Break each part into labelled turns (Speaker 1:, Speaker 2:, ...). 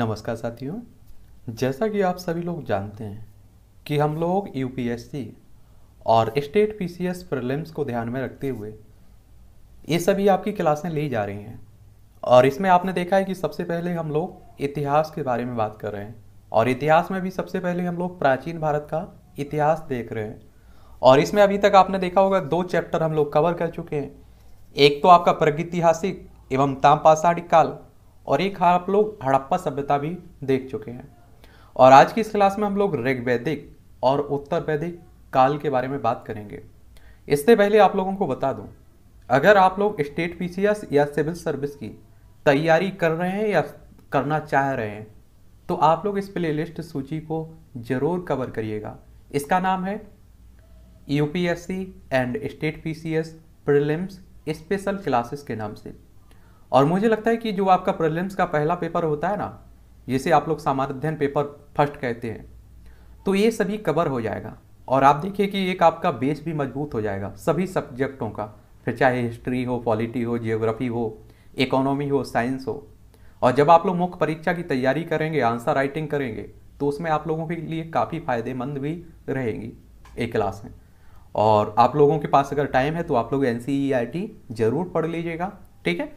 Speaker 1: नमस्कार साथियों जैसा कि आप सभी लोग जानते हैं कि हम लोग यू और स्टेट पीसीएस प्रीलिम्स को ध्यान में रखते हुए ये सभी आपकी क्लासें ली जा रही हैं और इसमें आपने देखा है कि सबसे पहले हम लोग इतिहास के बारे में बात कर रहे हैं और इतिहास में भी सबसे पहले हम लोग प्राचीन भारत का इतिहास देख रहे हैं और इसमें अभी तक आपने देखा होगा दो चैप्टर हम लोग कवर कर चुके हैं एक तो आपका प्रगतिहासिक एवं तामपाषाणिक काल और एक आप लोग हड़प्पा सभ्यता भी देख चुके हैं और आज की इस क्लास में हम लोग ऋग्वैदिक और उत्तर वैदिक काल के बारे में बात करेंगे इससे पहले आप लोगों को बता दूं अगर आप लोग स्टेट पीसीएस या सिविल सर्विस की तैयारी कर रहे हैं या करना चाह रहे हैं तो आप लोग इस प्लेलिस्ट सूची को ज़रूर कवर करिएगा इसका नाम है UPSC and state PCS prelims special classes के नाम से और मुझे लगता है कि जो आपका प्रिलिम्स का पहला पेपर होता है ना जिसे आप लोग अध्ययन पेपर फर्स्ट कहते हैं तो ये सभी कवर हो जाएगा और आप देखिए कि एक आपका बेस भी मजबूत हो जाएगा सभी सब्जेक्टों का फिर चाहे हिस्ट्री हो पॉलिटी हो जियोग्राफी हो इकोनॉमी हो साइंस हो और जब आप लोग मुख्य परीक्षा की तैयारी करेंगे आंसर राइटिंग करेंगे तो उसमें आप लोगों के लिए काफ़ी फायदेमंद भी रहेगी एक क्लास में और आप लोगों के पास अगर टाइम है तो आप लोग एन e e जरूर पढ़ लीजिएगा ठीक है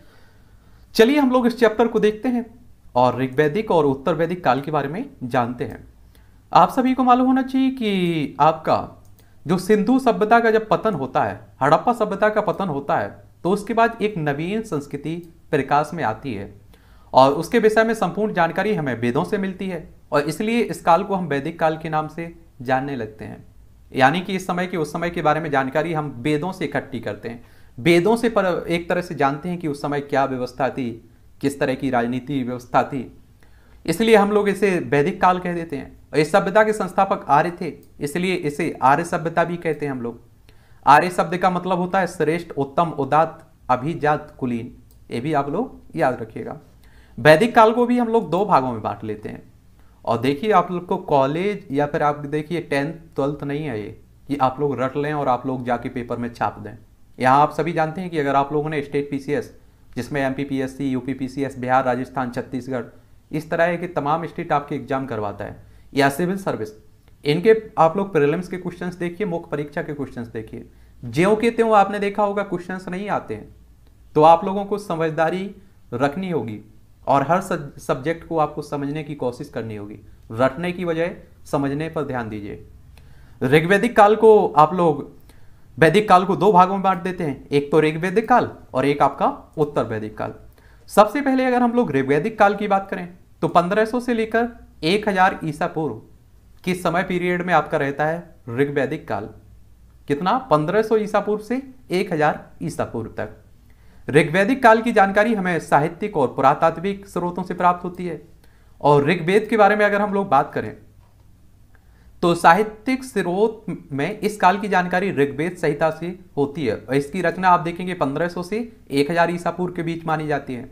Speaker 1: चलिए हम लोग इस चैप्टर को देखते हैं और ऋग्वैदिक और उत्तर वैदिक काल के बारे में जानते हैं आप सभी को मालूम होना चाहिए कि आपका जो सिंधु सभ्यता का जब पतन होता है हड़प्पा सभ्यता का पतन होता है तो उसके बाद एक नवीन संस्कृति प्रकाश में आती है और उसके विषय में संपूर्ण जानकारी हमें वेदों से मिलती है और इसलिए इस काल को हम वैदिक काल के नाम से जानने लगते हैं यानी कि इस समय की उस समय के बारे में जानकारी हम वेदों से इकट्ठी करते हैं वेदों से पर एक तरह से जानते हैं कि उस समय क्या व्यवस्था थी किस तरह की राजनीति व्यवस्था थी इसलिए हम लोग इसे वैदिक काल कह देते हैं और इस सभ्यता के संस्थापक आर्य थे इसलिए इसे आर्य सभ्यता भी कहते हैं हम लोग आर्य शब्द का मतलब होता है श्रेष्ठ उत्तम उदात अभिजात कुलीन ये भी आप लोग याद रखिएगा वैदिक काल को भी हम लोग दो भागों में बांट लेते हैं और देखिए आप लोग को कॉलेज या फिर आप देखिए टेंथ ट्वेल्थ नहीं है ये कि आप लोग रट लें और आप लोग जाके पेपर में छाप दें यहाँ आप सभी जानते हैं कि अगर आप लोगों ने स्टेट पीसीएस जिसमें M P UP Bihar Rajasthan Chhattisgarh इस तरह के तमाम स्टेट आपके एग्जाम करवाता है या सिविल सर्विस इनके आप लोग प्रिलिम्स के क्वेश्चंस देखिए मुख्य परीक्षा के क्वेश्चंस देखिए ज्यो के त्यों आपने देखा होगा क्वेश्चंस नहीं आते हैं तो आप लोगों को समझदारी रखनी होगी और हर सब्जेक्ट को आपको समझने की कोशिश करनी होगी रटने की बजाय समझने पर ध्यान दीजिए ऋग्वेदिक काल को आप लोग वैदिक काल को दो भागों में बांट देते हैं एक तो वैदिक काल और एक आपका उत्तर वैदिक काल सबसे पहले अगर हम लोग ऋग्वैदिक काल की बात करें तो 1500 से लेकर 1000 हजार ईसा पूर्व किस समय पीरियड में आपका रहता है ऋग्वैदिक काल कितना 1500 ईसा पूर्व से 1000 ईसा पूर्व तक ऋग्वैदिक काल की जानकारी हमें साहित्यिक और पुरातात्विक स्रोतों से प्राप्त होती है और ऋग्वेद के बारे में अगर हम लोग बात करें तो साहित्यिक स्रोत में इस काल की जानकारी ऋग्वेद संहिता से होती है और इसकी रचना आप देखेंगे 1500 से 1000 हजार ईसा पूर्व के बीच मानी जाती है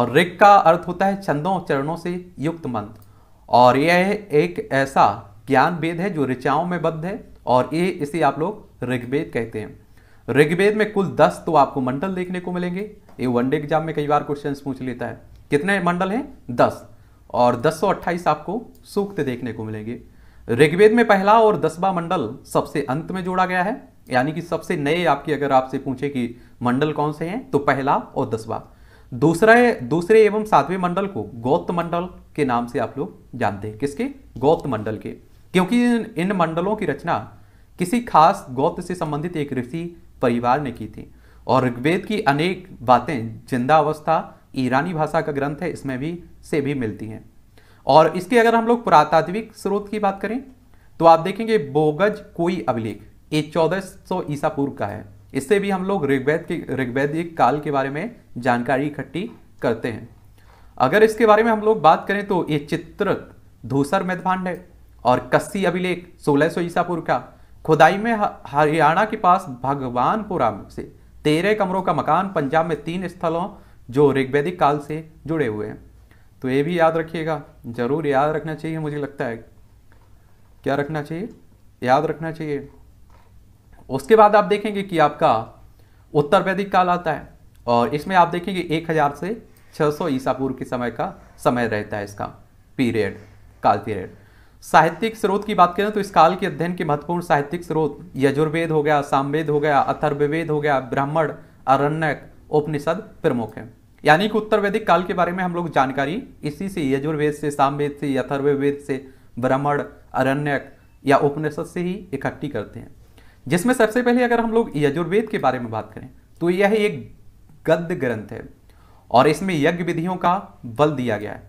Speaker 1: और ऋग का अर्थ होता है छंदों चरणों से युक्त मंत्र और यह एक ऐसा ज्ञान वेद है जो ऋचाओं में बद्ध है और ये इसे आप लोग ऋग्वेद कहते हैं ऋग्वेद में कुल दस तो आपको मंडल देखने को मिलेंगे ये वनडे एग्जाम में कई बार क्वेश्चन पूछ लेता है कितने मंडल हैं दस और दस आपको सूक्त देखने को मिलेंगे ऋग्वेद में पहला और दसवा मंडल सबसे अंत में जोड़ा गया है यानी कि सबसे नए आपकी अगर आपसे पूछे कि मंडल कौन से हैं तो पहला और दसवा दूसरा दूसरे एवं सातवें मंडल को गौत मंडल के नाम से आप लोग जानते हैं किसके गौत मंडल के क्योंकि इन मंडलों की रचना किसी खास गौत से संबंधित एक ऋषि परिवार ने की थी और ऋग्वेद की अनेक बातें जिंदा अवस्था ईरानी भाषा का ग्रंथ है इसमें भी से भी मिलती हैं और इसके अगर हम लोग पुरातात्विक स्रोत की बात करें तो आप देखेंगे बोगज कोई अभिलेख ये चौदह सौ ईसा पूर्व का है इससे भी हम लोग ऋग्वेद के ऋग्वैदिक काल के बारे में जानकारी इकट्ठी करते हैं अगर इसके बारे में हम लोग बात करें तो ये चित्र धूसर मैदभांड है और कस्सी अभिलेख 1600 ईसा पूर्व का खुदाई में हरियाणा के पास भगवानपुरा से तेरह कमरों का मकान पंजाब में तीन स्थलों जो ऋग्वेदिक काल से जुड़े हुए हैं तो ये भी याद रखिएगा ज़रूर याद रखना चाहिए मुझे लगता है क्या रखना चाहिए याद रखना चाहिए उसके बाद आप देखेंगे कि आपका उत्तर वैदिक काल आता है और इसमें आप देखेंगे 1000 से 600 सौ ईसा पूर्व के समय का समय रहता है इसका पीरियड काल पीरियड साहित्यिक स्रोत की बात करें तो इस काल के अध्ययन के महत्वपूर्ण साहित्यिक स्रोत यजुर्वेद हो गया सामवेद हो गया अथर्ववेद हो गया ब्राह्मण अरण्यक उपनिषद प्रमुख हैं यानी कि उत्तर वैदिक काल के बारे में हम लोग जानकारी इसी से यजुर्वेद से सामवेद से यथर्वेद से ब्राह्मण अरण्यक या उपनिषद से ही इकट्ठी करते हैं जिसमें सबसे पहले अगर हम लोग यजुर्वेद के बारे में बात करें तो यह एक गद्य ग्रंथ है और इसमें यज्ञ विधियों का बल दिया गया है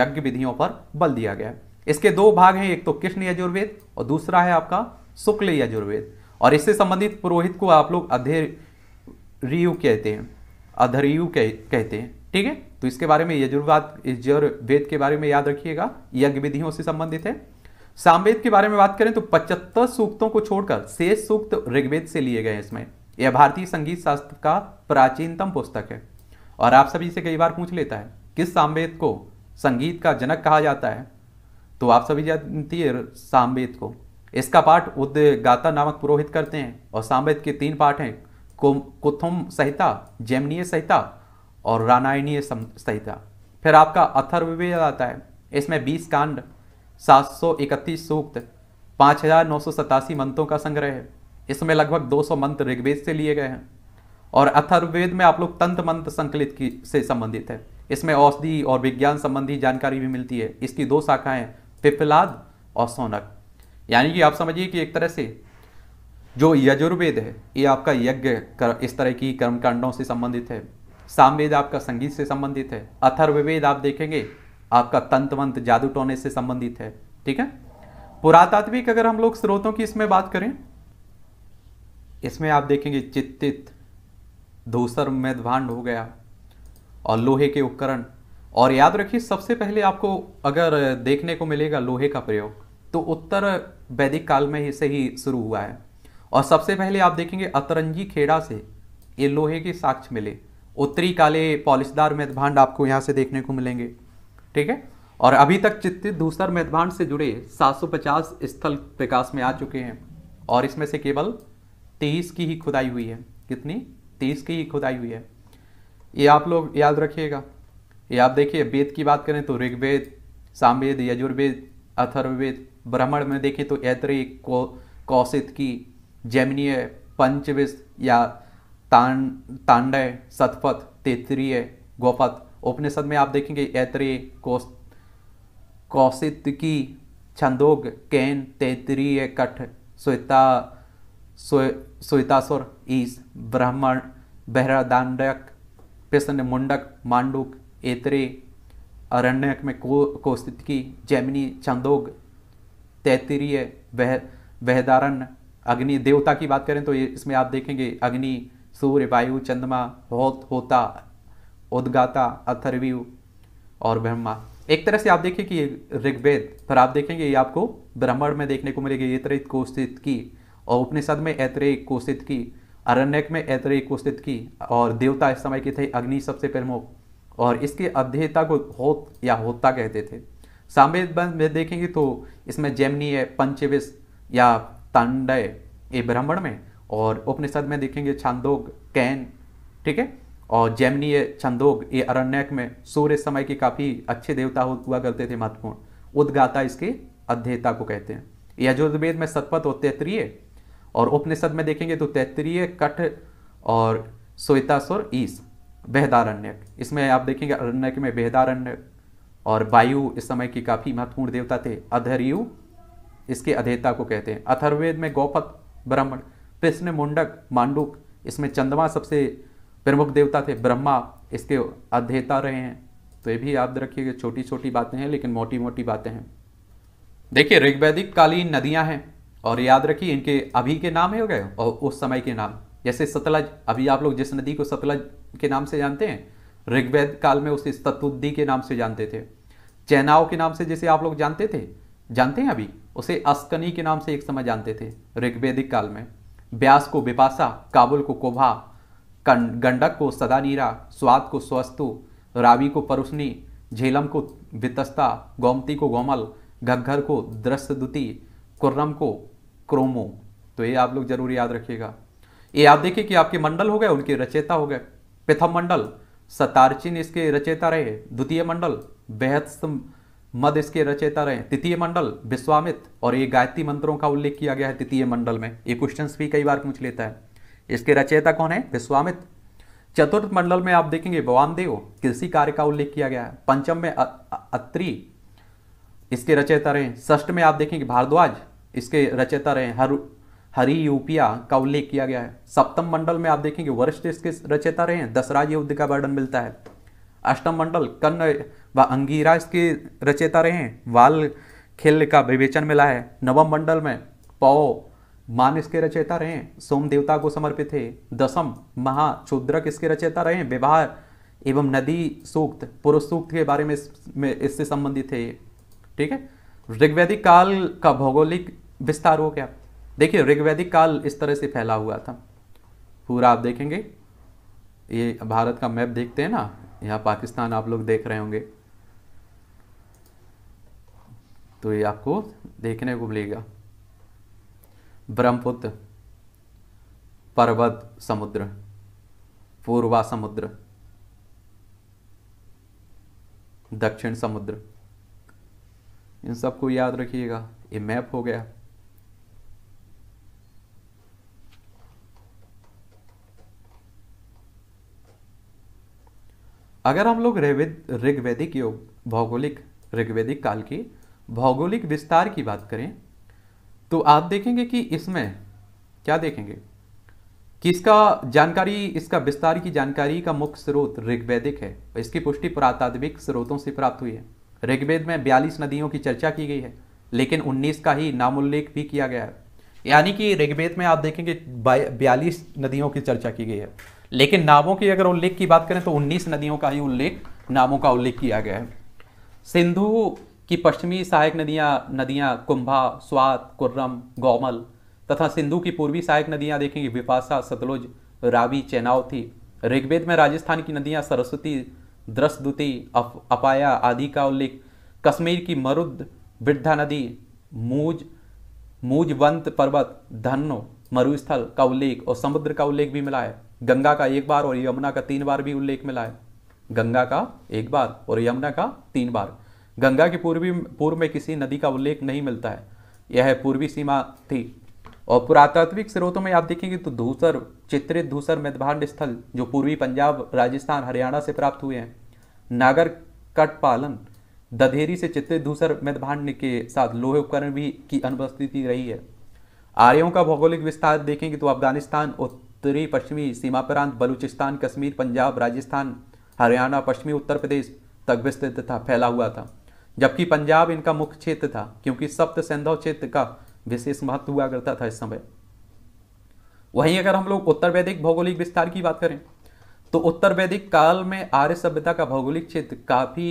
Speaker 1: यज्ञ विधियों पर बल दिया गया है इसके दो भाग हैं एक तो कृष्ण यजुर्वेद और दूसरा है आपका शुक्ल यजुर्वेद और इससे संबंधित पुरोहित को आप लोग अध्यय रियु कहते हैं अधरयु कह, कहते हैं ठीक है तो इसके बारे में यजुर्वाद यजुर्वेद के बारे में याद रखिएगा यज्ञ विधियों से संबंधित है सामवेद के बारे में बात करें तो पचहत्तर सूक्तों को छोड़कर शेष सूक्त ऋग्वेद से लिए गए हैं इसमें यह भारतीय संगीत शास्त्र का प्राचीनतम पुस्तक है और आप सभी से कई बार पूछ लेता है किस सामवेद को संगीत का जनक कहा जाता है तो आप सभी जानती है सामवेद को इसका पाठ उद्गाता नामक पुरोहित करते हैं और सामवेद के तीन पाठ हैं कुथुम संहिता जैमनीय संहिता और रानायणीय संहिता फिर आपका अथर्वेद आता है इसमें बीस कांड सात सौ इकतीस सूक्त पाँच हजार नौ सौ सतासी मंत्रों का संग्रह है इसमें लगभग दो सौ मंत्र ऋग्वेद से लिए गए हैं और अथर्वेद में आप लोग तंत्र मंत्र संकलित की से संबंधित है इसमें औषधि और विज्ञान संबंधी जानकारी भी मिलती है इसकी दो शाखाएं पिपलाद और सोनक यानी कि आप समझिए कि एक तरह से जो यजुर्वेद है ये आपका यज्ञ कर, इस तरह की कर्मकांडों से संबंधित है सामवेद आपका संगीत से संबंधित है अथर्ववेद आप देखेंगे आपका तंतवंत जादू टोने से संबंधित है ठीक है पुरातात्विक अगर हम लोग स्रोतों की इसमें बात करें इसमें आप देखेंगे चित्तित धूसर मेदभांड हो गया और लोहे के उपकरण और याद रखिए सबसे पहले आपको अगर देखने को मिलेगा लोहे का प्रयोग तो उत्तर वैदिक काल में से ही शुरू हुआ है और सबसे पहले आप देखेंगे अतरंजी खेड़ा से ये लोहे के साक्ष मिले उत्तरी काले पॉलिशदार मेदभांड आपको यहाँ से देखने को मिलेंगे ठीक है और अभी तक चित्र दूसर मेदभांड से जुड़े 750 स्थल विकास में आ चुके हैं और इसमें से केवल तेईस की ही खुदाई हुई है कितनी तेईस की ही खुदाई हुई है ये आप लोग याद रखिएगा ये आप देखिए वेद की बात करें तो ऋग्वेद सामवेद यजुर्वेद अथर्ववेद ब्राह्मण में देखें तो ऐतरे कौशित की जैमिनीय पंचविश या तान तांडय सतपथ तेतरीय गोपथ उपनिषद में आप देखेंगे ऐतरेय कौशित की छंदोग कैन तैतरीय कठ स्वेता स्वेतासुर ईस ब्राह्मण बहरादांडक प्रसन्न मुंडक मांडुक ऐतरे अरण्यक में को कौस्तिकी जैमिनी छंदोग तैतरीय वह बह बहदारण्य अग्नि देवता की बात करें तो इसमें आप देखेंगे अग्नि सूर्य वायु चंद्रमा होत होता उद्गाता अथर्व्यू और ब्रह्मा एक तरह से आप देखिए कि ऋग्वेद पर आप देखेंगे ये आपको ब्राह्मण में देखने को मिलेगी यत्रित कोषित की और उपनिषद में ऐतरेय कोषित की अरण्यक में ऐतरेय कोषित की और देवता इस समय के थे अग्नि सबसे प्रमुख और इसके अध्ययता को होत या होता कहते थे सामवेद में देखेंगे तो इसमें जैमनी है पंचविश या तांडय ये ब्राह्मण में और उपनिषद में देखेंगे छांदोग कैन ठीक है और जैमनी ये छंदोग ये अरण्यक में सूर्य समय के काफ़ी अच्छे देवता हुआ करते थे महत्वपूर्ण उद्गाता इसके अध्ययता को कहते हैं यजुर्वेद में सतपथ और तैतरीय और उपनिषद में देखेंगे तो तैतरीय कठ और श्वेतासुर ईस बेहदारण्यक इसमें आप देखेंगे अरण्यक में बेहदारण्यक और वायु इस समय के काफ़ी महत्वपूर्ण देवता थे अधरयु इसके अधेता को कहते हैं अथर्वेद में गौपत ब्राह्मण कृष्ण मुंडक मांडुक इसमें चंद्रमा सबसे प्रमुख देवता थे ब्रह्मा इसके अध्येता रहे हैं तो ये भी याद रखिएगा छोटी छोटी बातें हैं लेकिन मोटी मोटी बातें हैं देखिए ऋग्वैदिक कालीन नदियां हैं और याद रखिए इनके अभी के नाम हो गए और उस समय के नाम जैसे सतलज अभी आप लोग जिस नदी को सतलज के नाम से जानते हैं ऋग्वेद काल में उसे सतुद्दी के नाम से जानते थे चैनाव के नाम से जैसे आप लोग जानते थे जानते हैं अभी उसे अस्कनी के नाम से एक समय जानते थे ऋग्वेदिक काल में ब्यास को बिपासा काबुल को कोभा गंडक को सदानीरा स्वाद को स्वस्तु रावी को परुसनी झेलम को वितस्ता गोमती को गोमल घग्घर को द्रस्यदुति कुर्रम को क्रोमो तो ये आप लोग जरूर याद रखिएगा ये आप देखिए कि आपके मंडल हो गए उनके रचेता हो गए प्रथम मंडल सतारचिन इसके रचेता रहे द्वितीय मंडल बेहद मध इसके रचेता रहे तृतीय मंडल विश्वामित और ये गायत्री मंत्रों का उल्लेख किया गया है तृतीय मंडल में ये क्वेश्चन भी कई बार पूछ लेता है इसके रचयिता कौन है विश्वामित चतुर्थ मंडल में आप देखेंगे वामदेव कृषि कार्य का उल्लेख किया गया है पंचम में अत्रि इसके रचयिता रहे ष्ठ में आप देखेंगे भारद्वाज इसके रचयिता रहे हर हरि यूपिया का उल्लेख किया गया है सप्तम मंडल में आप देखेंगे वरिष्ठ इसके रचयिता रहे हैं दसराज युद्ध का वर्णन मिलता है अष्टम मंडल कन्न व अंगीरा इसके रचेता रहे हैं वाल खेल का विवेचन मिला है नवम मंडल में पौ मान इसके रचयिता रहे सोम देवता को समर्पित है दसम महाचुद्रक इसके रचयिता रहे व्यवहार एवं नदी सूक्त पुरुष सूक्त के बारे में, में इससे संबंधित है ये ठीक है ऋग्वैदिक काल का भौगोलिक विस्तार हो गया देखिए ऋग्वैदिक काल इस तरह से फैला हुआ था पूरा आप देखेंगे ये भारत का मैप देखते हैं ना यहाँ पाकिस्तान आप लोग देख रहे होंगे तो ये आपको देखने को मिलेगा ब्रह्मपुत्र पर्वत समुद्र पूर्वा समुद्र दक्षिण समुद्र इन सबको याद रखिएगा ये मैप हो गया अगर हम लोग ऋग्वेदिक योग भौगोलिक ऋग्वेदिक काल की भौगोलिक विस्तार की बात करें तो आप देखेंगे कि इसमें क्या देखेंगे कि इसका जानकारी इसका विस्तार की जानकारी का मुख्य स्रोत ऋग्वैदिक है इसकी पुष्टि पुरातात्विक स्रोतों से प्राप्त हुई है ऋग्वेद में बयालीस नदियों की चर्चा की गई है लेकिन 19 का ही नामोल्लेख भी किया गया है यानी कि ऋग्वेद में आप देखेंगे बयालीस नदियों की चर्चा की गई है लेकिन नामों की अगर उल्लेख की बात करें तो 19 नदियों का ही उल्लेख नामों का उल्लेख किया गया है सिंधु कि पश्चिमी सहायक नदियाँ नदियाँ कुंभा स्वात कुर्रम गौमल तथा सिंधु की पूर्वी सहायक नदियाँ देखेंगे विपासा सतलुज रावी चेनावती ऋग्वेद में राजस्थान की नदियाँ सरस्वती द्रसदुति अप, अपाया आदि का उल्लेख कश्मीर की मरुद वृद्धा नदी मूज मूजवंत पर्वत धनो मरुस्थल का उल्लेख और समुद्र का उल्लेख भी मिला है गंगा का एक बार और यमुना का तीन बार भी उल्लेख मिला है गंगा का एक बार और यमुना का तीन बार गंगा के पूर्वी पूर्व में किसी नदी का उल्लेख नहीं मिलता है यह पूर्वी सीमा थी और पुरातात्विक स्रोतों में आप देखेंगे तो धूसर चित्रित धूसर मेदभांड स्थल जो पूर्वी पंजाब राजस्थान हरियाणा से प्राप्त हुए हैं नागर कट पालन दधेरी से चित्रित धूसर मेदभांड के साथ लोहे उपकरण भी की अनुपस्थिति रही है आर्यों का भौगोलिक विस्तार देखेंगे तो अफगानिस्तान उत्तरी पश्चिमी सीमा प्रांत बलूचिस्तान कश्मीर पंजाब राजस्थान हरियाणा पश्चिमी उत्तर प्रदेश तक विस्तृत था फैला हुआ था जबकि पंजाब इनका मुख्य क्षेत्र था क्योंकि सप्त सैंधव क्षेत्र का विशेष महत्व हुआ करता था इस समय वहीं अगर हम लोग उत्तर वैदिक भौगोलिक विस्तार की बात करें तो उत्तर वैदिक काल में आर्य सभ्यता का भौगोलिक क्षेत्र काफ़ी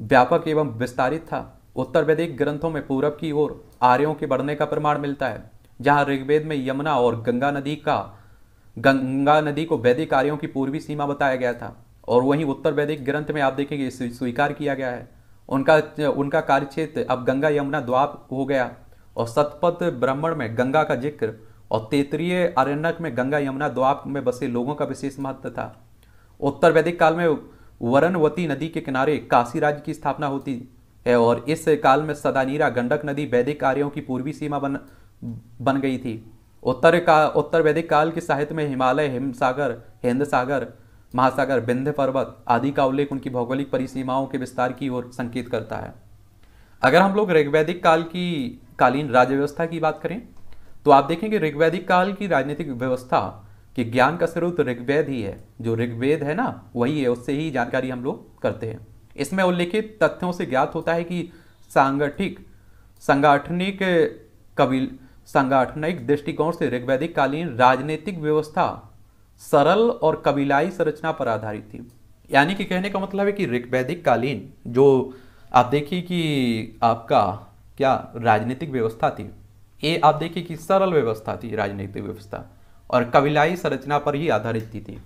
Speaker 1: व्यापक एवं विस्तारित था उत्तर वैदिक ग्रंथों में पूरब की ओर आर्यों के बढ़ने का प्रमाण मिलता है जहां ऋग्वेद में यमुना और गंगा नदी का गंगा नदी को वैदिक आर्यों की पूर्वी सीमा बताया गया था और वहीं उत्तर वैदिक ग्रंथ में आप देखेंगे स्वीकार किया गया है उनका उनका कार्य क्षेत्र अब गंगा यमुना द्वाप हो गया और सतपथ ब्राह्मण में गंगा का जिक्र और तेतरीय अरण्यक में गंगा यमुना द्वाप में बसे लोगों का विशेष महत्व था उत्तर वैदिक काल में वरणवती नदी के किनारे काशी राज्य की स्थापना होती है और इस काल में सदानीरा गंडक नदी वैदिक कार्यों की पूर्वी सीमा बन बन गई थी उत्तर का उत्तर वैदिक काल के साहित्य में हिमालय हिमसागर हिंद सागर महासागर विंध्य पर्वत आदि का उल्लेख उनकी भौगोलिक परिसीमाओं के विस्तार की ओर संकेत करता है अगर हम लोग ऋग्वैदिक काल की कालीन राज्य व्यवस्था की बात करें तो आप देखेंगे ऋग्वैदिक काल की राजनीतिक व्यवस्था के ज्ञान का स्रोत ऋग्वेद ही है जो ऋग्वेद है ना वही है उससे ही जानकारी हम लोग करते हैं इसमें उल्लेखित तथ्यों से ज्ञात होता है कि सांगठिक सांगठनिक कबील सांगठनिक दृष्टिकोण से ऋग्वैदिक कालीन राजनीतिक व्यवस्था सरल और कबीलाई संरचना पर आधारित थी यानी कि कहने का मतलब है कि ऋग्वैदिक कालीन जो आप देखिए कि आपका क्या राजनीतिक व्यवस्था थी ये आप देखिए कि सरल व्यवस्था थी राजनीतिक व्यवस्था और कबीलाई संरचना पर ही आधारित थी, थी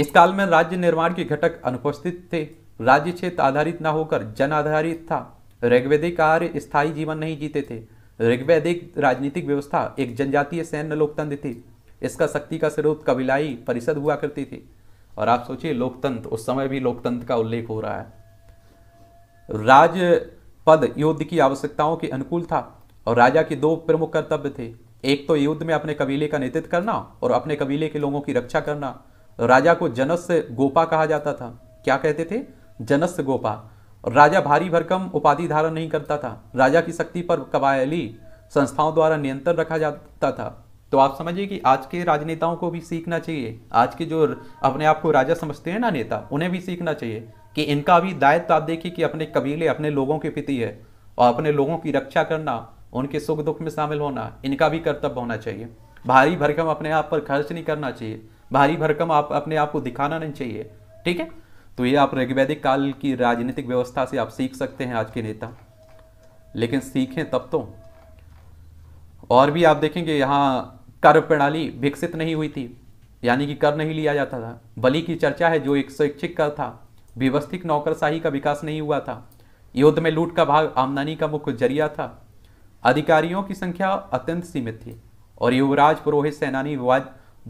Speaker 1: इस काल में राज्य निर्माण के घटक अनुपस्थित थे राज्य क्षेत्र आधारित ना होकर जन आधारित था ऋग्वैदिक कार्य स्थायी जीवन नहीं जीते थे ऋग्वैदिक राजनीतिक व्यवस्था एक जनजातीय सैन्य लोकतंत्र थी इसका शक्ति का स्रोत कबिलाई परिषद हुआ करती थी और आप सोचिए लोकतंत्र उस समय भी लोकतंत्र का उल्लेख हो रहा है राज पद युद्ध की आवश्यकताओं के अनुकूल था और राजा के दो प्रमुख कर्तव्य थे एक तो युद्ध में अपने कबीले का नेतृत्व करना और अपने कबीले के लोगों की रक्षा करना राजा को जनस गोपा कहा जाता था क्या कहते थे जनस गोपा राजा भारी भरकम उपाधि धारण नहीं करता था राजा की शक्ति पर कबायली संस्थाओं द्वारा नियंत्रण रखा जाता था तो आप समझिए कि आज के राजनेताओं को भी सीखना चाहिए आज के जो अपने आप को राजा समझते हैं ना नेता उन्हें भी सीखना चाहिए कि इनका भी दायित्व आप देखिए कि अपने कबीले अपने लोगों के प्रति है और अपने लोगों की रक्षा करना उनके सुख दुख में शामिल होना इनका भी कर्तव्य होना चाहिए भारी भरकम अपने आप पर खर्च नहीं करना चाहिए भारी भरकम आप अपने आप को दिखाना नहीं चाहिए ठीक है तो ये आप ऋग्वैदिक काल की राजनीतिक व्यवस्था से आप सीख सकते हैं आज के नेता लेकिन सीखें तब तो और भी आप देखेंगे यहाँ कर प्रणाली विकसित नहीं हुई थी यानी कि कर नहीं लिया जाता था बलि की चर्चा है जो एक स्वैच्छिक कर था व्यवस्थित नौकरशाही का विकास नहीं हुआ था युद्ध में लूट का भाग आमदनी का मुख्य जरिया था अधिकारियों की संख्या अत्यंत सीमित थी और युवराज पुरोहित सेनानी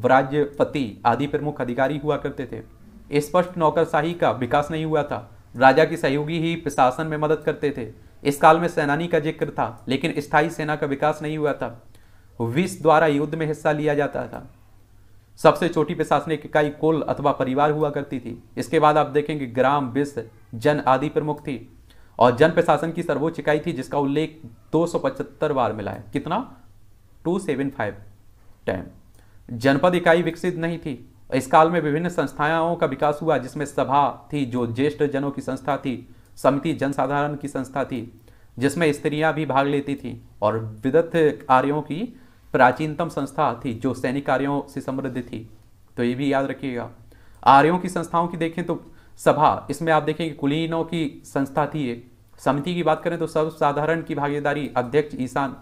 Speaker 1: राज्यपति आदि प्रमुख अधिकारी हुआ करते थे स्पष्ट नौकरशाही का विकास नहीं हुआ था राजा के सहयोगी ही प्रशासन में मदद करते थे इस काल में सेनानी का जिक्र था लेकिन स्थायी सेना का विकास नहीं हुआ था विष द्वारा युद्ध में हिस्सा लिया जाता था सबसे छोटी प्रशासनिक इकाई कुल अथवा परिवार हुआ करती थी इसके बाद आप देखेंगे ग्राम विष जन आदि प्रमुख थी और जन प्रशासन की सर्वोच्च इकाई थी जिसका उल्लेख 275 बार मिला है कितना 275 टाइम जनपद इकाई विकसित नहीं थी इस काल में विभिन्न संस्थाओं का विकास हुआ जिसमें सभा थी जो ज्येष्ठ जनों की संस्था थी समिति जनसाधारण की संस्था थी जिसमें स्त्रियां भी भाग लेती थी और विदत्त आर्यों की प्राचीनतम संस्था थी जो सैनिक कार्यों से समृद्ध थी तो ये भी याद रखिएगा आर्यों की संस्थाओं की देखें तो सभा इसमें आप देखेंगे कुलीनों की संस्था थी ये समिति की बात करें तो सर्वसाधारण की भागीदारी अध्यक्ष ईशान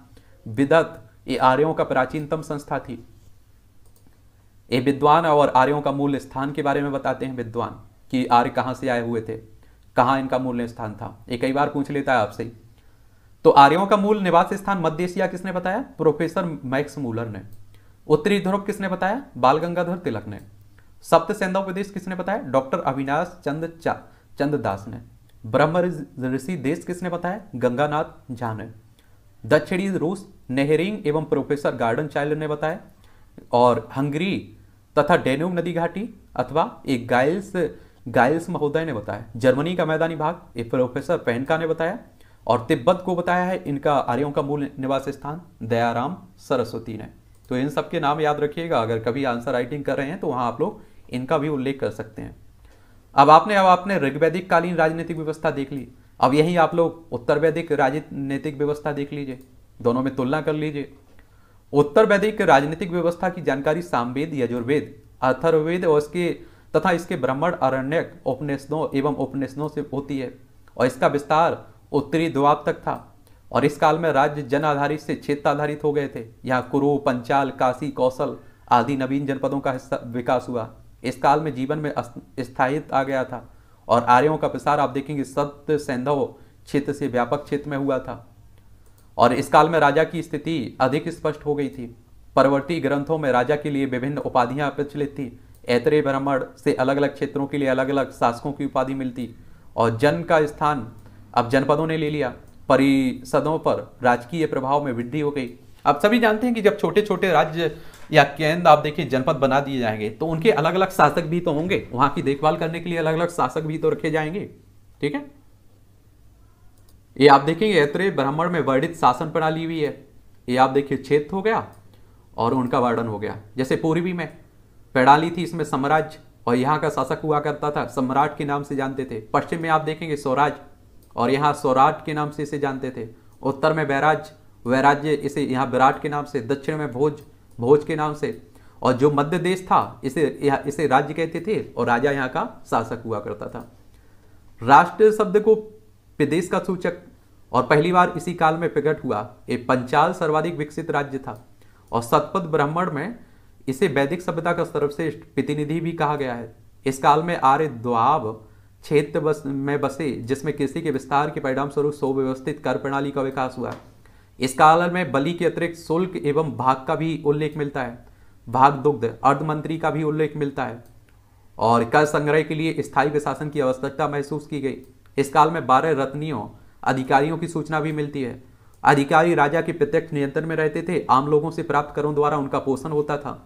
Speaker 1: विदत्त ये आर्यों का प्राचीनतम संस्था थी ये विद्वान और आर्यों का मूल स्थान के बारे में बताते हैं विद्वान कि आर्य कहाँ से आए हुए थे कहाँ इनका मूल स्थान था ये कई बार पूछ लेता है आपसे तो आर्यों का मूल निवास स्थान मध्य एशिया किसने बताया प्रोफेसर मैक्स मूलर ने उत्तरी ध्रुव किसने बताया बाल गंगाधर तिलक ने सप्त सेंधव प्रदेश किसने बताया डॉक्टर अविनाश चंद चंद दास ने ब्रह्म ऋषि देश किसने बताया गंगानाथ झा ने दक्षिणी रूस नेहरिंग एवं प्रोफेसर गार्डन चाइल्ड ने बताया और हंगरी तथा डेन्यूब नदी घाटी अथवा एक गाइल्स गाइल्स महोदय ने बताया जर्मनी का मैदानी भाग एक प्रोफेसर पेनका ने बताया और तिब्बत को बताया है इनका आर्यों का मूल निवास स्थान दयाराम सरस्वती ने तो इन सबके नाम याद रखिएगा अगर कभी आंसर राइटिंग कर रहे हैं तो वहां आप लोग इनका भी उल्लेख कर सकते हैं अब आपने अब आपने ऋग्वैदिक कालीन राजनीतिक व्यवस्था देख ली अब यही आप लोग उत्तर वैदिक राजनीतिक व्यवस्था देख लीजिए दोनों में तुलना कर लीजिए उत्तर वैदिक राजनीतिक व्यवस्था की जानकारी सामवेद यजुर्वेद अथर्वेद और इसके तथा इसके ब्राह्मण अरण्यक उपनिषदों एवं उपनिषदों से होती है और इसका विस्तार उत्तरी द्वाब तक था और इस काल में राज्य जन आधारित से क्षेत्र आधारित हो गए थे यहाँ कुरु पंचाल काशी कौशल आदि नवीन जनपदों का विकास हुआ इस काल में जीवन में स्थायित आ गया था और आर्यों का प्रसार आप देखेंगे सत्य सैंधव क्षेत्र से व्यापक क्षेत्र में हुआ था और इस काल में राजा की स्थिति अधिक स्पष्ट हो गई थी परवर्ती ग्रंथों में राजा के लिए विभिन्न उपाधियां प्रचलित थी ऐतरे ब्राह्मण से अलग अलग क्षेत्रों के लिए अलग अलग शासकों की उपाधि मिलती और जन का स्थान अब जनपदों ने ले लिया परिषदों पर राजकीय प्रभाव में वृद्धि हो गई अब सभी जानते हैं कि जब छोटे छोटे राज्य या केंद्र आप देखिए जनपद बना दिए जाएंगे तो उनके अलग अलग शासक भी तो होंगे वहां की देखभाल करने के लिए अलग अलग शासक भी तो रखे जाएंगे ठीक है ये आप देखेंगे ऐतरे ब्राह्मण में वर्णित शासन प्रणाली हुई है ये आप देखिए क्षेत्र हो गया और उनका वर्णन हो गया जैसे पूर्वी में प्रणाली थी इसमें साम्राज्य और यहाँ का शासक हुआ करता था सम्राट के नाम से जानते थे पश्चिम में आप देखेंगे स्वराज और यहाँ सौराट के नाम से इसे जानते थे उत्तर में बैराज वैराज्य इसे यहाँ विराट के नाम से दक्षिण में भोज भोज के नाम से और जो मध्य देश था इसे इसे राज्य कहते थे और राजा यहाँ का शासक हुआ करता था राष्ट्र शब्द को प्रदेश का सूचक और पहली बार इसी काल में प्रकट हुआ ये पंचाल सर्वाधिक विकसित राज्य था और सतपथ ब्राह्मण में इसे वैदिक सभ्यता का सर्वश्रेष्ठ प्रतिनिधि भी कहा गया है इस काल में आर्य द्वाब क्षेत्र बस में बसे जिसमें कृषि के विस्तार के परिणाम स्वरूप सुव्यवस्थित कर प्रणाली का विकास हुआ इस काल में बलि के अतिरिक्त शुल्क एवं भाग का भी उल्लेख मिलता है भाग दुग्ध अर्धमंत्री का भी उल्लेख मिलता है और कर संग्रह के लिए स्थायी प्रशासन की आवश्यकता महसूस की गई इस काल में बारह रत्नियों अधिकारियों की सूचना भी मिलती है अधिकारी राजा के प्रत्यक्ष नियंत्रण में रहते थे आम लोगों से प्राप्त करों द्वारा उनका पोषण होता था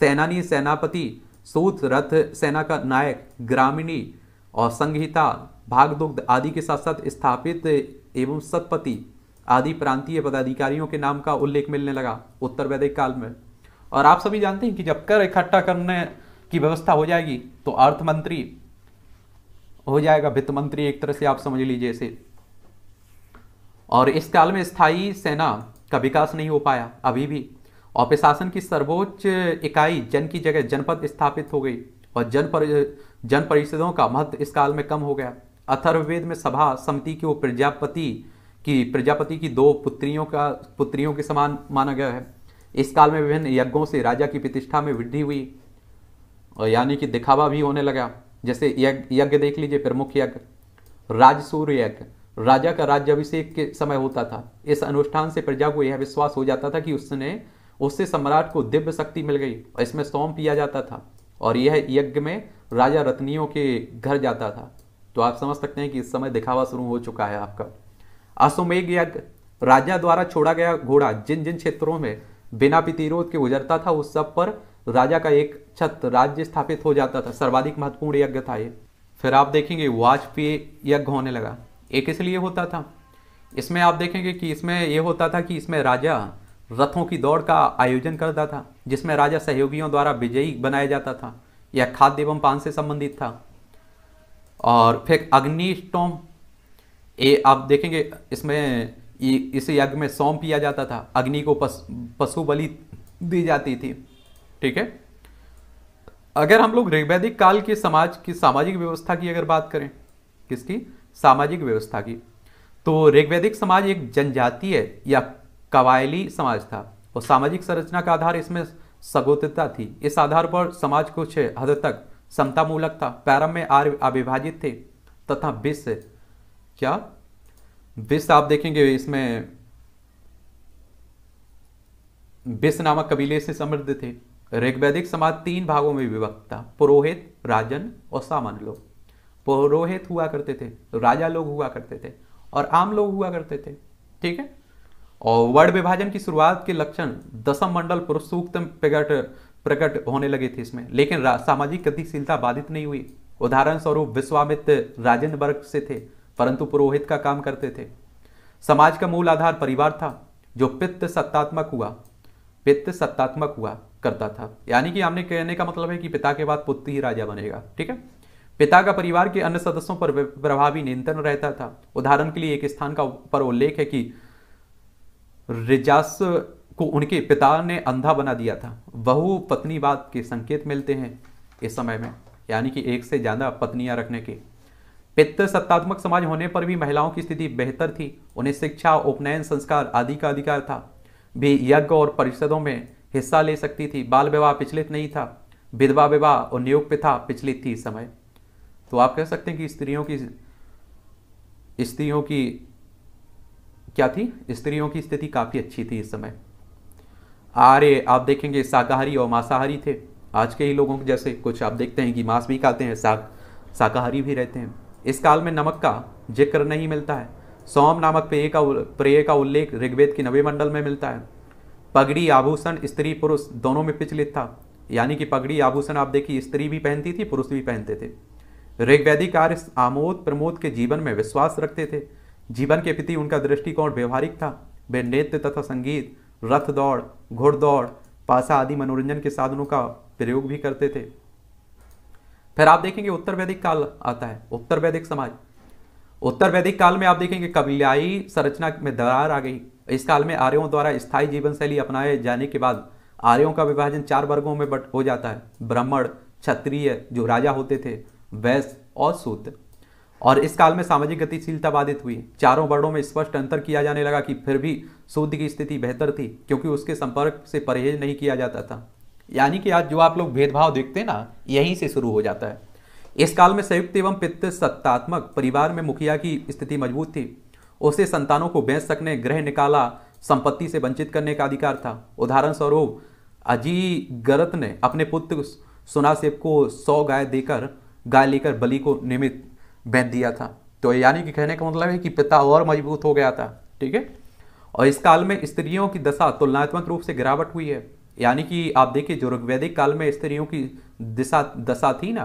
Speaker 1: सेनानी सेनापति सूत रथ सेना का नायक ग्रामीणी और संहिता भागदुग्ध आदि के साथ साथ स्थापित एवं सतपति आदि प्रांतीय पदाधिकारियों के नाम का उल्लेख मिलने लगा उत्तर वैदिक काल में और आप सभी जानते हैं कि जब कर इकट्ठा करने की व्यवस्था हो जाएगी तो अर्थ मंत्री हो जाएगा वित्त मंत्री एक तरह से आप समझ लीजिए इसे और इस काल में स्थायी सेना का विकास नहीं हो पाया अभी भी और प्रशासन की सर्वोच्च इकाई जन की जगह जनपद स्थापित हो गई और जन पर जन परिषदों का महत्व इस काल में कम हो गया अथर्ववेद में सभा समिति वो प्रजापति की प्रजापति की दो पुत्रियों का पुत्रियों के समान माना गया है इस काल में विभिन्न यज्ञों से राजा की प्रतिष्ठा में वृद्धि हुई और यानी कि दिखावा भी होने लगा जैसे यज्ञ देख लीजिए प्रमुख यज्ञ राजसूर्य यज्ञ राजा का राज्यभिषेक के समय होता था इस अनुष्ठान से प्रजा को यह विश्वास हो जाता था कि उसने उससे सम्राट को दिव्य शक्ति मिल गई और इसमें सोम पिया जाता था और यह यज्ञ में राजा रत्नियों के घर जाता था तो आप समझ सकते हैं कि इस समय दिखावा शुरू हो चुका है आपका अश्वमेघ यज्ञ राजा द्वारा छोड़ा गया घोड़ा जिन जिन क्षेत्रों में बिना प्रतिरोध के गुजरता था उस सब पर राजा का एक छत राज्य स्थापित हो जाता था सर्वाधिक महत्वपूर्ण यज्ञ था ये फिर आप देखेंगे वाजपेयी यज्ञ होने लगा एक इसलिए होता था इसमें आप देखेंगे कि इसमें यह होता था कि इसमें राजा रथों की दौड़ का आयोजन करता था जिसमें राजा सहयोगियों द्वारा विजयी बनाया जाता था यह खाद्य एवं पान से संबंधित था और फिर अग्निष्टोम ये आप देखेंगे इसमें इस यज्ञ में सोम पिया जाता था अग्नि को पस, पशु बलि दी जाती थी ठीक है अगर हम लोग ऋग्वैदिक काल के समाज की सामाजिक व्यवस्था की अगर बात करें किसकी सामाजिक व्यवस्था की तो ऋग्वैदिक समाज एक जनजातीय या कवायली समाज था और सामाजिक संरचना का आधार इसमें सगोत्रता थी इस आधार पर समाज कुछ हद तक समतामूलक था पैरम में आर्य अविभाजित थे तथा विश्व क्या विश्व आप देखेंगे इसमें विश्व नामक कबीले से समृद्ध थे ऋग्वैदिक समाज तीन भागों में विभक्त था पुरोहित राजन और सामान्य लोग पुरोहित हुआ करते थे राजा लोग हुआ करते थे और आम लोग हुआ करते थे ठीक है और वर्ण विभाजन की शुरुआत के लक्षण दशम मंडल पुरुष सूक्त प्रकट प्रकट होने लगे थे इसमें लेकिन सामाजिक गतिशीलता बाधित नहीं हुई उदाहरण स्वरूप विश्वामित्र राजेंद्र वर्ग से थे परंतु पुरोहित का काम करते थे समाज का मूल आधार परिवार था जो पित्त सत्तात्मक हुआ पित्त सत्तात्मक हुआ करता था यानी कि हमने कहने का मतलब है कि पिता के बाद पुत्र ही राजा बनेगा ठीक है पिता का परिवार के अन्य सदस्यों पर प्रभावी नियंत्रण रहता था उदाहरण के लिए एक स्थान का पर उल्लेख है कि रिजास को उनके पिता ने अंधा बना दिया था बहु पत्नीवाद के संकेत मिलते हैं इस समय में यानी कि एक से ज़्यादा पत्नियां रखने के पित्त सत्तात्मक समाज होने पर भी महिलाओं की स्थिति बेहतर थी उन्हें शिक्षा उपनयन संस्कार आदि का अधिकार था भी यज्ञ और परिषदों में हिस्सा ले सकती थी बाल विवाह पिछलित नहीं था विधवा विवाह और नियोग प्रथा पिछलित थी इस समय तो आप कह सकते हैं कि स्त्रियों की स्त्रियों की क्या थी स्त्रियों की स्थिति काफ़ी अच्छी थी इस समय आर्य आप देखेंगे शाकाहारी और मांसाहारी थे आज के ही लोगों के जैसे कुछ आप देखते हैं कि मांस भी खाते हैं साग शाकाहारी भी रहते हैं इस काल में नमक का जिक्र नहीं मिलता है सोम नामक पेय का प्रेय का उल्लेख ऋग्वेद के नवे मंडल में मिलता है पगड़ी आभूषण स्त्री पुरुष दोनों में पिचलित था यानी कि पगड़ी आभूषण आप देखिए स्त्री भी पहनती थी पुरुष भी पहनते थे ऋग्वैदिक आर्य आमोद प्रमोद के जीवन में विश्वास रखते थे जीवन के प्रति उनका दृष्टिकोण व्यवहारिक था वे नृत्य तथा संगीत रथ दौड़ दौड़ पासा आदि मनोरंजन के साधनों का प्रयोग भी करते थे फिर आप देखेंगे उत्तर वैदिक काल आता है उत्तर वैदिक समाज उत्तर वैदिक काल में आप देखेंगे कबीलाई संरचना में दरार आ गई इस काल में आर्यों द्वारा स्थायी जीवन शैली अपनाए जाने के बाद आर्यों का विभाजन चार वर्गों में बट हो जाता है ब्राह्मण क्षत्रिय जो राजा होते थे वैश्य और सूत्र और इस काल में सामाजिक गतिशीलता बाधित हुई चारों वर्णों में स्पष्ट अंतर किया जाने लगा कि फिर भी शुद्ध की स्थिति बेहतर थी क्योंकि उसके संपर्क से परहेज नहीं किया जाता था यानी कि आज जो आप लोग भेदभाव देखते हैं ना यहीं से शुरू हो जाता है इस काल में संयुक्त एवं पित्त सत्तात्मक परिवार में मुखिया की स्थिति मजबूत थी उसे संतानों को बेच सकने ग्रह निकाला संपत्ति से वंचित करने का अधिकार था उदाहरण स्वरूप अजी गरत ने अपने पुत्र सुनासेब को सौ गाय देकर गाय लेकर बलि को निमित्त बेच दिया था तो यानी कि कहने का मतलब है कि पिता और मजबूत हो गया था ठीक है और इस काल में स्त्रियों की दशा तुलनात्मक रूप से गिरावट हुई है यानी कि आप देखिए जो ऋग्वैदिक काल में स्त्रियों की दिशा दशा थी ना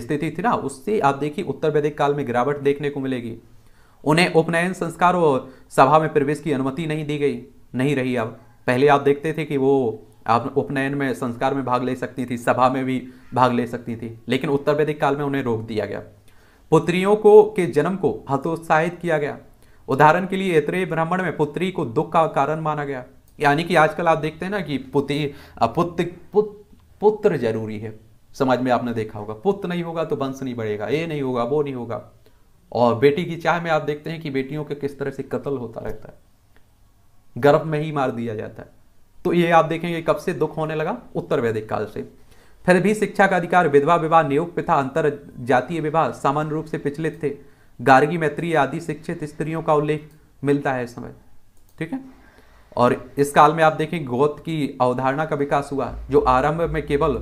Speaker 1: स्थिति थी ना उससे आप देखिए उत्तर वैदिक काल में गिरावट देखने को मिलेगी उन्हें उपनयन संस्कार और सभा में प्रवेश की अनुमति नहीं दी गई नहीं रही अब पहले आप देखते थे कि वो आप उपनयन में संस्कार में भाग ले सकती थी सभा में भी भाग ले सकती थी लेकिन उत्तर वैदिक काल में उन्हें रोक दिया गया पुत्रियों को के जन्म को हतोत्साहित किया गया उदाहरण के लिए इतरे ब्राह्मण में पुत्री को दुख का कारण माना गया यानी कि आजकल आप देखते हैं ना कि पुति पुत्र पुत, पुत्र जरूरी है समाज में आपने देखा होगा पुत्र नहीं होगा तो वंश नहीं बढ़ेगा ये नहीं होगा वो नहीं होगा और बेटी की चाह में आप देखते हैं कि बेटियों के किस तरह से कत्ल होता रहता है गर्भ में ही मार दिया जाता है तो ये आप देखेंगे कब से दुख होने लगा उत्तर वैदिक काल से फिर भी शिक्षा का अधिकार विधवा विवाह नियुक्त तथा अंतर जातीय विवाह सामान्य रूप से पिछले थे गार्गी मैत्री आदि शिक्षित स्त्रियों का उल्लेख मिलता है इस समय ठीक है और इस काल में आप देखें गोत की अवधारणा का विकास हुआ जो आरंभ में केवल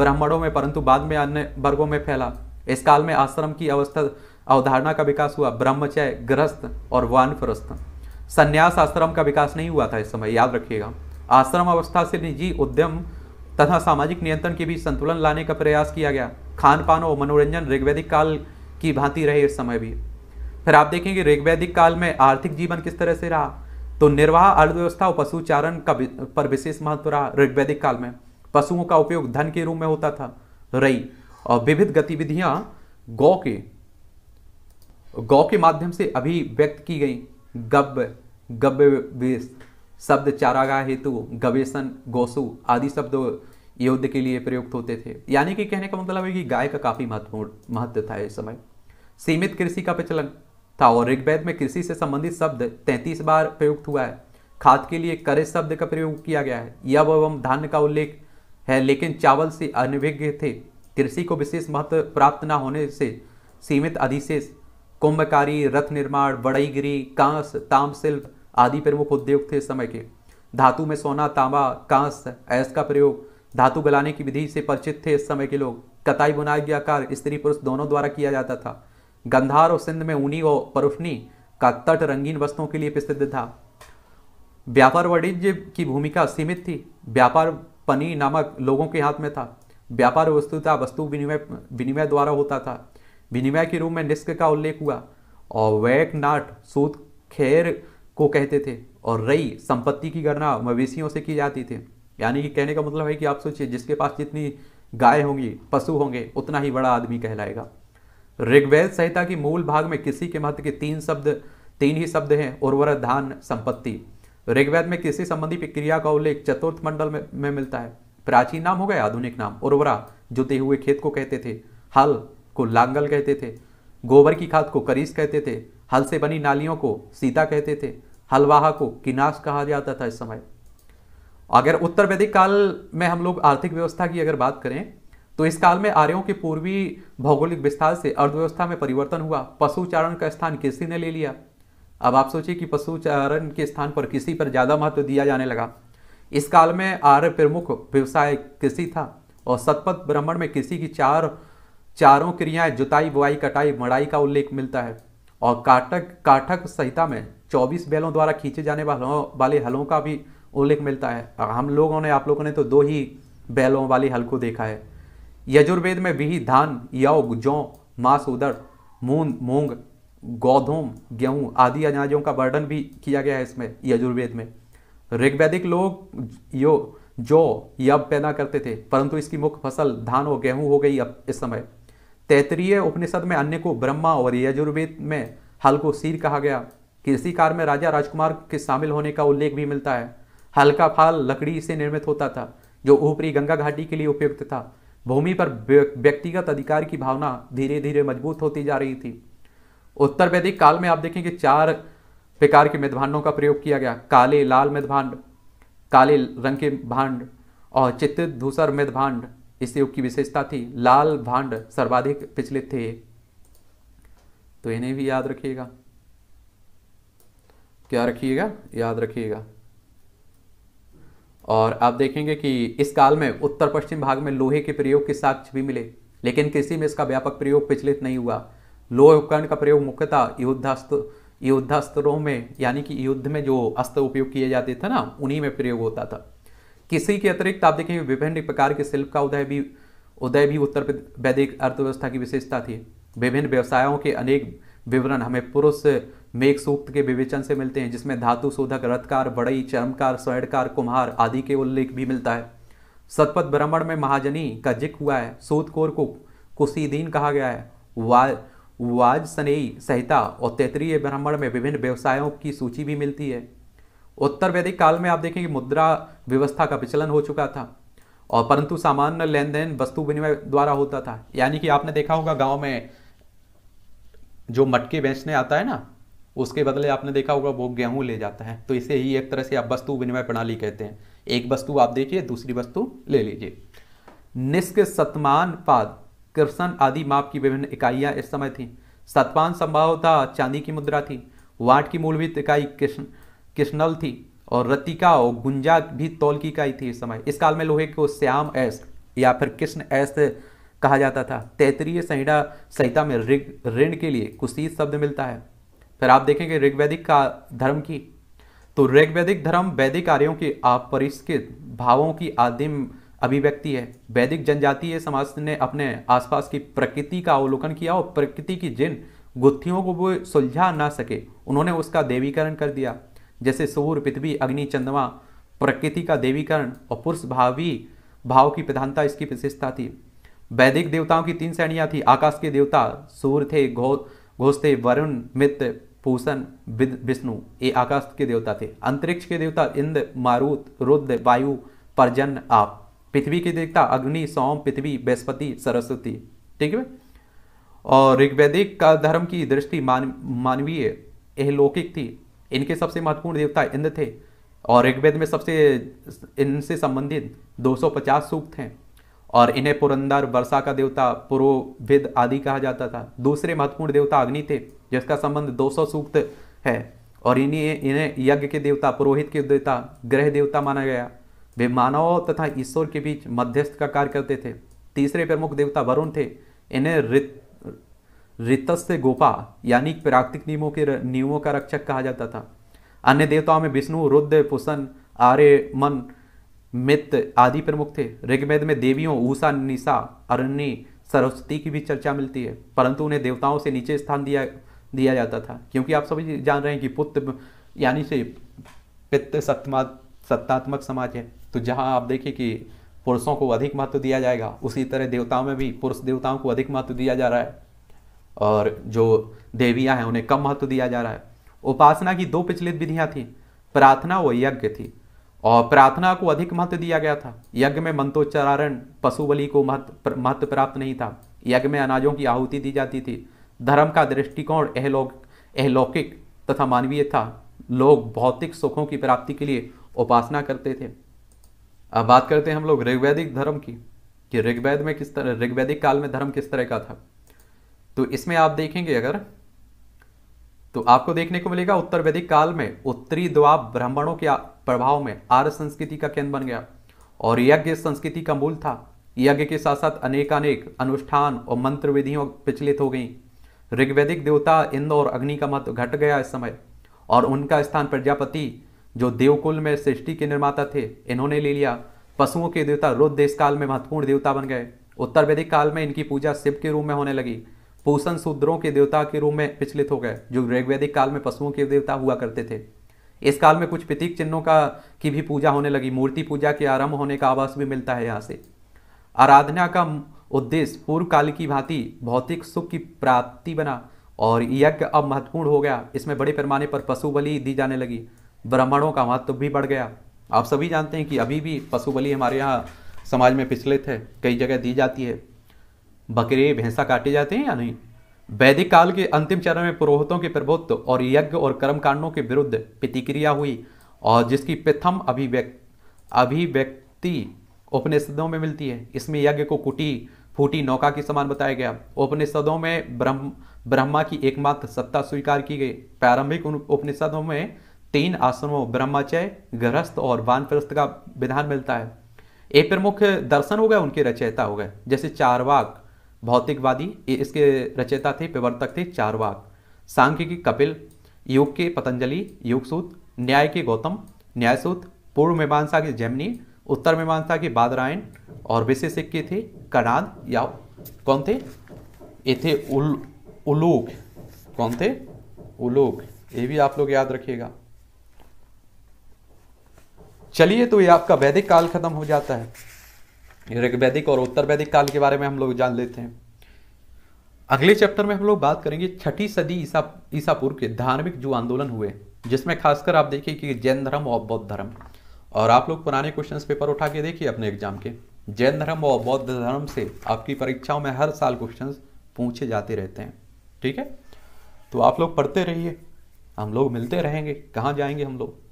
Speaker 1: ब्राह्मणों में परंतु बाद में अन्य वर्गों में फैला इस काल में आश्रम की अवस्था अवधारणा का विकास हुआ ब्रह्मचय ग्रस्त और वानप्रस्थ संन्यास आश्रम का विकास नहीं हुआ था इस समय याद रखिएगा आश्रम अवस्था से निजी उद्यम तथा सामाजिक नियंत्रण के बीच संतुलन लाने का प्रयास किया गया खान पान और मनोरंजन ऋग्वैदिक काल की भांति रहे इस समय भी फिर आप देखेंगे ऋग्वैदिक काल में आर्थिक जीवन किस तरह से रहा तो निर्वाह अर्थव्यवस्था और पशुचारण का पर विशेष महत्व रहा ऋग्वैदिक काल में पशुओं का उपयोग धन के रूप में होता था रई और विविध गतिविधियां गौ के गौ के माध्यम से अभी व्यक्त की गई गव्य गव्य शब्द चारागा हेतु गवेशन गोसु आदि शब्द युद्ध के लिए प्रयुक्त होते थे यानी कि कहने का मतलब है कि गाय का काफी महत्वपूर्ण महत्व था इस समय सीमित कृषि का प्रचलन था और ऋग्वेद में कृषि से संबंधित शब्द 33 बार प्रयुक्त हुआ है खाद के लिए करे शब्द का प्रयोग किया गया है यव एवं धान का उल्लेख है लेकिन चावल से अनभिज्ञ थे कृषि को विशेष महत्व प्राप्त न होने से सीमित अधिशेष कुंभकारी रथ निर्माण बड़ईगिरी कांस ताम शिल्प आदि प्रमुख उद्योग थे इस समय के धातु में सोना तांबा कांस ऐस का प्रयोग धातु गलाने की विधि से परिचित थे इस समय के लोग कताई बुनाई का कार्य स्त्री पुरुष दोनों द्वारा किया जाता था गंधार और सिंध में ऊनी और परुफनी का तट रंगीन वस्तुओं के लिए प्रसिद्ध था व्यापार वाणिज्य की भूमिका सीमित थी व्यापार पनी नामक लोगों के हाथ में था व्यापार वस्तुता वस्तु विनिमय विनिमय द्वारा होता था विनिमय के रूप में निष्क का उल्लेख हुआ और वैक नाट सूद खेर को कहते थे और रई संपत्ति की गणना मवेशियों से की जाती थी यानी कि कहने का मतलब है कि आप सोचिए जिसके पास जितनी गाय होंगी पशु होंगे उतना ही बड़ा आदमी कहलाएगा ऋग्वेद संहिता की मूल भाग में किसी के महत्व के तीन शब्द तीन ही शब्द हैं उर्वर धान संपत्ति ऋग्वेद में किसी संबंधी प्रक्रिया का उल्लेख चतुर्थ मंडल में, में मिलता है प्राचीन नाम हो गया आधुनिक नाम उर्वरा जुते हुए खेत को कहते थे हल को लांगल कहते थे गोबर की खाद को करीस कहते थे हल से बनी नालियों को सीता कहते थे हलवाहा को किनाश कहा जाता था इस समय अगर उत्तर वैदिक काल में हम लोग आर्थिक व्यवस्था की अगर बात करें तो इस काल में आर्यों के पूर्वी भौगोलिक विस्तार से अर्थव्यवस्था में परिवर्तन हुआ पशुचारण का स्थान किसी ने ले लिया अब आप सोचिए कि पशुचारण के स्थान पर किसी पर ज़्यादा महत्व दिया जाने लगा इस काल में आर्य प्रमुख व्यवसाय कृषि था और सतपथ ब्राह्मण में कृषि की चार चारों क्रियाएं जुताई बुआई कटाई मड़ाई का उल्लेख मिलता है और काटक काठक संहिता में 24 बैलों द्वारा खींचे जाने वालों वाले हलों का भी उल्लेख मिलता है हम लोगों ने आप लोगों ने तो दो ही बैलों वाले हल को देखा है यजुर्वेद में भी धान यौ जौ मांस उदर मूंग मूंग गौधोम गेहूँ आदि अनाजों का वर्णन भी किया गया है इसमें यजुर्वेद में ऋग्वैदिक लोग यो जो यब पैदा करते थे परंतु इसकी मुख्य फसल धान और गेहूँ हो गई अब इस समय तैतरीय उपनिषद में अन्य को ब्रह्मा और यजुर्वेद में हल को सीर कहा गया कृषि कार्य में राजा राजकुमार के शामिल होने का उल्लेख भी मिलता है हल का फाल लकड़ी से निर्मित होता था जो ऊपरी गंगा घाटी के लिए उपयुक्त था भूमि पर व्यक्तिगत अधिकार की भावना धीरे धीरे मजबूत होती जा रही थी उत्तर वैदिक काल में आप देखेंगे चार प्रकार के मृदभांडों का प्रयोग किया गया काले लाल मृदभांड काले रंग के भांड और चित्त धूसर मृदभांड इस युग की विशेषता थी लाल भांड सर्वाधिक प्रचलित थे तो इन्हें भी याद रखिएगा क्या रखिएगा याद रखिएगा और आप देखेंगे कि इस काल में उत्तर पश्चिम भाग में लोहे के प्रयोग के साक्ष भी मिले लेकिन कृषि में इसका व्यापक प्रयोग प्रचलित नहीं हुआ लोह उपकरण का प्रयोग मुख्यतः युद्धास्त्र युद्धास्त्रों में यानी कि युद्ध में जो अस्त्र उपयोग किए जाते थे ना उन्हीं में प्रयोग होता था किसी के अतिरिक्त आप देखेंगे विभिन्न प्रकार के शिल्प का उदय भी उदय भी उत्तर वैदिक अर्थव्यवस्था की विशेषता थी विभिन्न व्यवसायों के अनेक विवरण हमें पुरुष मेघ सूक्त के विवेचन से मिलते हैं जिसमें धातु शोधक रथकार बड़ई चरमकार स्वर्णकार कुम्हार आदि के उल्लेख भी मिलता है सतपथ ब्राह्मण में महाजनी का जिक हुआ है सूदकोर को कुशीदीन कहा गया है वा वाज सनेई संहिता और तैतरीय ब्राह्मण में विभिन्न व्यवसायों की सूची भी मिलती है उत्तर वैदिक काल में आप देखेंगे मुद्रा व्यवस्था का विचलन हो चुका था और परंतु सामान्य लेन देन वस्तु विनिमय द्वारा होता था यानी कि आपने देखा होगा गांव में जो मटके बेचने आता है ना उसके बदले आपने देखा होगा वो गेहूं ले जाता है तो इसे ही एक तरह से आप वस्तु विनिमय प्रणाली कहते हैं एक वस्तु आप देखिए दूसरी वस्तु ले लीजिए निष्क सतमान पाद कृष्ण आदि माप की विभिन्न इकाइयां इस समय थी सतमान संभाव था चांदी की मुद्रा थी वाट की मूलभूत इकाई कृष्ण किशनल थी और रतिका और गुंजा भी तोलकी की ही थी इस समय इस काल में लोहे को श्याम ऐस या फिर कृष्ण ऐस कहा जाता था तैतरीय संहिता संहिता में ऋग ऋण के लिए कुशीत शब्द मिलता है फिर आप देखेंगे ऋग्वैदिक का धर्म की तो ऋग्वैदिक धर्म वैदिक कार्यों के अपरिष्कृत भावों की आदिम अभिव्यक्ति है वैदिक जनजातीय समाज ने अपने आसपास की प्रकृति का अवलोकन किया और प्रकृति की जिन गुत्थियों को वो सुलझा ना सके उन्होंने उसका देवीकरण कर दिया जैसे सूर्य पृथ्वी अग्नि चंद्रमा प्रकृति का देवीकरण और पुरुष भावी भाव की प्रधानता इसकी विशेषता थी वैदिक देवताओं की तीन श्रेणियाँ थी आकाश के देवता सूर्य थे घो घोष थे वरुण मित्र पूषण विष्णु ये आकाश के देवता थे अंतरिक्ष के देवता इंद्र मारुत रुद्र वायु परजन आप पृथ्वी के देवता अग्नि सोम पृथ्वी बृहस्पति सरस्वती ठीक है और ऋग्वैदिक का धर्म की दृष्टि मान मानवीय लौकिक थी इनके सबसे महत्वपूर्ण देवता इंद्र थे और ऋग्वेद में सबसे इनसे संबंधित 250 सूक्त हैं और इन्हें पुरंदर वर्षा का देवता पुरोविद आदि कहा जाता था दूसरे महत्वपूर्ण देवता अग्नि थे जिसका संबंध 200 सूक्त है और इन्हें इन्हें यज्ञ के देवता पुरोहित के देवता ग्रह देवता माना गया वे मानव तथा ईश्वर के बीच मध्यस्थ का कार्य करते थे तीसरे प्रमुख देवता वरुण थे इन्हें ऋत रितस से गोपा यानी प्राकृतिक नियमों के नियमों का रक्षक कहा जाता था अन्य देवताओं में विष्णु रुद्र पुसन आर्य मन मित आदि प्रमुख थे ऋग्वेद में देवियों ऊषा निशा अरण्य सरस्वती की भी चर्चा मिलती है परंतु उन्हें देवताओं से नीचे स्थान दिया दिया जाता था क्योंकि आप सभी जान रहे हैं कि पुत्र यानी से पित्त सत्मा सत्तात्मक समाज है तो जहाँ आप देखिए कि पुरुषों को अधिक महत्व दिया जाएगा उसी तरह देवताओं में भी पुरुष देवताओं को अधिक महत्व दिया जा रहा है और जो देवियाँ हैं उन्हें कम महत्व दिया जा रहा है उपासना की दो पिछलित विधियाँ थी प्रार्थना व यज्ञ थी और प्रार्थना को अधिक महत्व दिया गया था यज्ञ में मंत्रोच्चारण पशु बलि को महत्व महत्व प्राप्त नहीं था यज्ञ में अनाजों की आहुति दी जाती थी धर्म का दृष्टिकोण एहलौक अहलौकिक तथा मानवीय था लोग भौतिक सुखों की प्राप्ति के लिए उपासना करते थे अब बात करते हैं हम लोग ऋग्वैदिक धर्म की कि ऋग्वेद में किस तरह ऋग्वैदिक काल में धर्म किस तरह का था तो इसमें आप देखेंगे अगर तो आपको देखने को मिलेगा उत्तर वैदिक काल में उत्तरी द्वाब ब्राह्मणों के प्रभाव में आर्य संस्कृति का केंद्र बन गया और यज्ञ संस्कृति का मूल था यज्ञ के साथ साथ अनेकानेक अनुष्ठान और मंत्र विधियों विचलित हो गई ऋग्वैदिक देवता इंद्र और अग्नि का मत घट गया इस समय और उनका स्थान प्रजापति जो देवकुल में सृष्टि के निर्माता थे इन्होंने ले लिया पशुओं के देवता रुद्र देश काल में महत्वपूर्ण देवता बन गए उत्तर वैदिक काल में इनकी पूजा शिव के रूप में होने लगी पोषण शूद्रों के देवता के रूप में विचलित हो गए जो ऋग्वैदिक काल में पशुओं के देवता हुआ करते थे इस काल में कुछ प्रतीक चिन्हों का की भी पूजा होने लगी मूर्ति पूजा के आरंभ होने का आवास भी मिलता है यहाँ से आराधना का उद्देश्य पूर्व काल की भांति भौतिक सुख की प्राप्ति बना और यज्ञ अब महत्वपूर्ण हो गया इसमें बड़े पैमाने पर पशु बलि दी जाने लगी ब्राह्मणों का महत्व भी बढ़ गया आप सभी जानते हैं कि अभी भी पशु बलि हमारे यहाँ समाज में पिछले थे कई जगह दी जाती है बकरे भैंसा काटे जाते हैं या नहीं वैदिक काल के अंतिम चरण में पुरोहितों के प्रभुत्व और यज्ञ और कर्मकांडों के विरुद्ध प्रतिक्रिया हुई और जिसकी प्रथम अभिव्यक्त अभिव्यक्ति उपनिषदों में मिलती है इसमें यज्ञ को कुटी फूटी नौका के समान बताया गया उपनिषदों में ब्रह्म ब्रह्मा की एकमात्र सत्ता स्वीकार की गई प्रारंभिक उपनिषदों में तीन आश्रमों ब्रह्मचय गृहस्थ और वानप्रस्थ का विधान मिलता है एक प्रमुख दर्शन हो गए उनके रचयिता हो गए जैसे चारवाक भौतिकवादी इसके रचयिता थे प्रवर्तक थे चारवाक की कपिल योग के पतंजलि योगसूत न्याय के गौतम न्यायसूत पूर्व मीमांसा के जैमनी उत्तर मीमांसा के बादरायण और विशेषज्ञ के थे कणाद या कौन थे ये थे उल उलोक कौन थे उलोक ये भी आप लोग याद रखिएगा चलिए तो ये आपका वैदिक काल खत्म हो जाता है ऋग्वैदिक और उत्तर वैदिक काल के बारे में हम लोग जान लेते हैं अगले चैप्टर में हम लोग बात करेंगे छठी सदी ईसा ईसापुर के धार्मिक जो आंदोलन हुए जिसमें खासकर आप देखिए कि जैन धर्म और बौद्ध धर्म और आप लोग पुराने क्वेश्चन पेपर उठा के देखिए अपने एग्जाम के जैन धर्म और बौद्ध धर्म से आपकी परीक्षाओं में हर साल क्वेश्चन पूछे जाते रहते हैं ठीक है तो आप लोग पढ़ते रहिए हम लोग मिलते रहेंगे कहाँ जाएंगे हम लोग